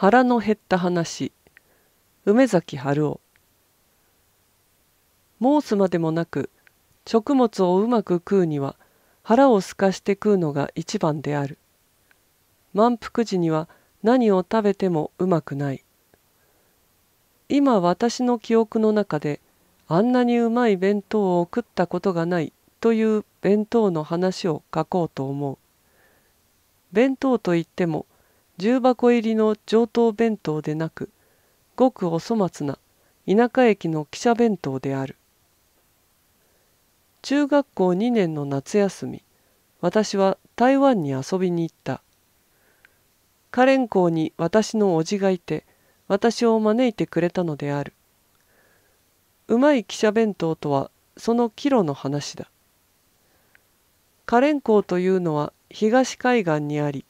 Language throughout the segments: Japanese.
腹の減った話梅崎春夫申すまでもなく食物をうまく食うには腹を空かして食うのが一番である満腹時には何を食べてもうまくない今私の記憶の中であんなにうまい弁当を送ったことがないという弁当の話を書こうと思う弁当といっても「重箱入りの上等弁当でなくごくお粗末な田舎駅の汽車弁当である中学校2年の夏休み私は台湾に遊びに行った花蓮港に私の叔父がいて私を招いてくれたのであるうまい汽車弁当とはその帰路の話だ花蓮港というのは東海岸にあり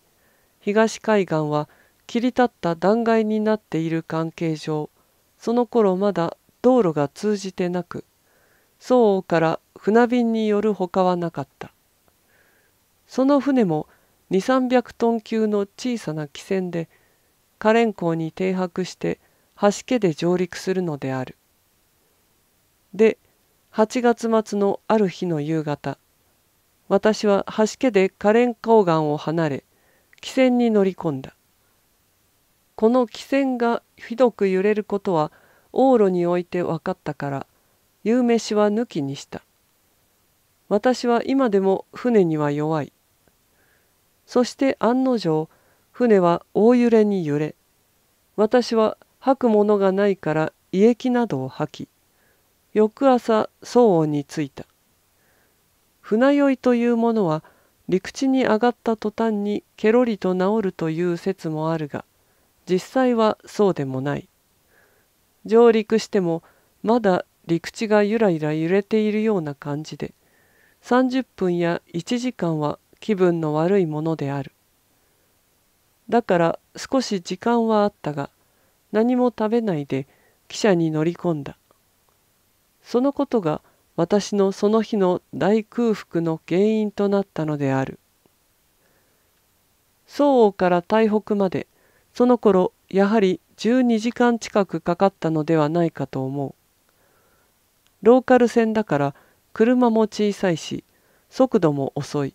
東海岸は切り立った断崖になっている関係上その頃まだ道路が通じてなく宋王から船便によるほかはなかったその船も2 3 0 0トン級の小さな汽船で花蓮港に停泊して橋家で上陸するのであるで8月末のある日の夕方私は橋家で花蓮港岸を離れ汽船に乗り込んだこの汽船がひどく揺れることは往路において分かったから夕飯は抜きにした私は今でも船には弱いそして案の定船は大揺れに揺れ私は吐くものがないから胃液などを吐き翌朝相応に着いた船酔いというものは陸地に上がった途端にケロリと治るという説もあるが実際はそうでもない上陸してもまだ陸地がゆらゆら揺れているような感じで30分や1時間は気分の悪いものであるだから少し時間はあったが何も食べないで汽車に乗り込んだそのことが私のその日の大空腹の原因となったのである宋王から台北までその頃やはり12時間近くかかったのではないかと思うローカル線だから車も小さいし速度も遅い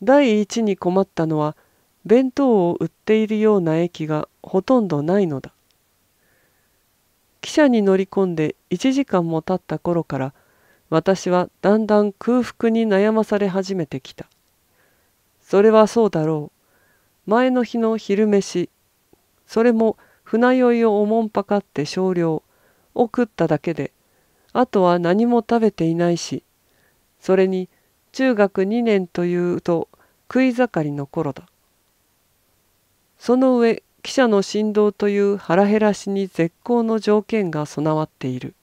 第一に困ったのは弁当を売っているような駅がほとんどないのだ汽車に乗り込んで1時間も経った頃から私はだんだん空腹に悩まされ始めてきた。それはそうだろう。前の日の昼飯、それも船酔いをおもんぱかって少量を食っただけで、あとは何も食べていないし、それに中学2年というと食い盛りの頃だ。その上、記者の振動という腹減らしに絶好の条件が備わっている。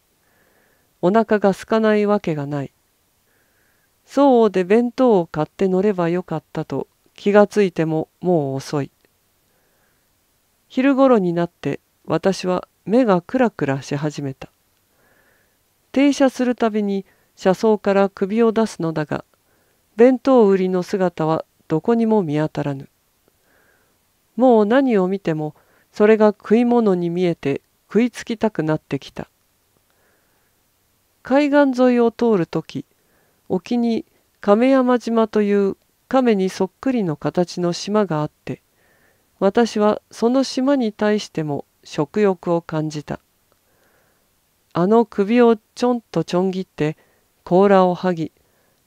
お腹が空かないわけがない。そうで弁当を買って乗ればよかったと気がついてももう遅い。昼ごろになって私は目がクラクラし始めた。停車するたびに車窓から首を出すのだが弁当売りの姿はどこにも見当たらぬ。もう何を見てもそれが食い物に見えて食いつきたくなってきた。海岸沿いを通る時沖に亀山島という亀にそっくりの形の島があって私はその島に対しても食欲を感じたあの首をちょんとちょん切って甲羅を剥ぎ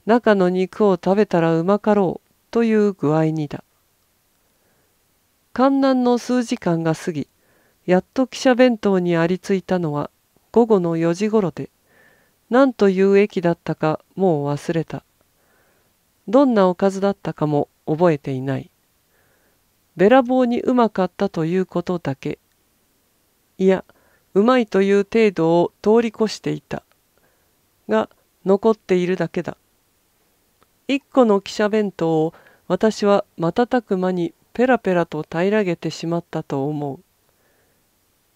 中の肉を食べたらうまかろうという具合にだ観覧の数時間が過ぎやっと汽車弁当にありついたのは午後の4時ごろで何という駅だったかもう忘れた。どんなおかずだったかも覚えていない。べらぼうにうまかったということだけ。いや、うまいという程度を通り越していた。が、残っているだけだ。一個の汽車弁当を私は瞬く間にペラペラと平らげてしまったと思う。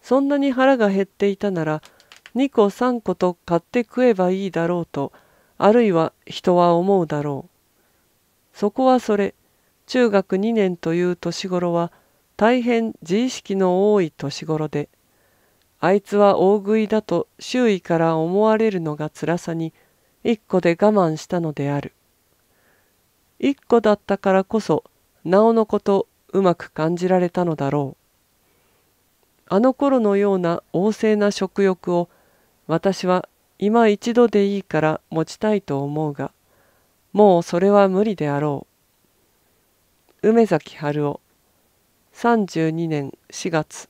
そんなに腹が減っていたなら、2個3個と買って食えばいいだろうとあるいは人は思うだろうそこはそれ中学2年という年頃は大変自意識の多い年頃であいつは大食いだと周囲から思われるのが辛さに一個で我慢したのである一個だったからこそなおのことうまく感じられたのだろうあの頃のような旺盛な食欲を私は今一度でいいから持ちたいと思うが、もうそれは無理であろう。梅崎春夫32年4月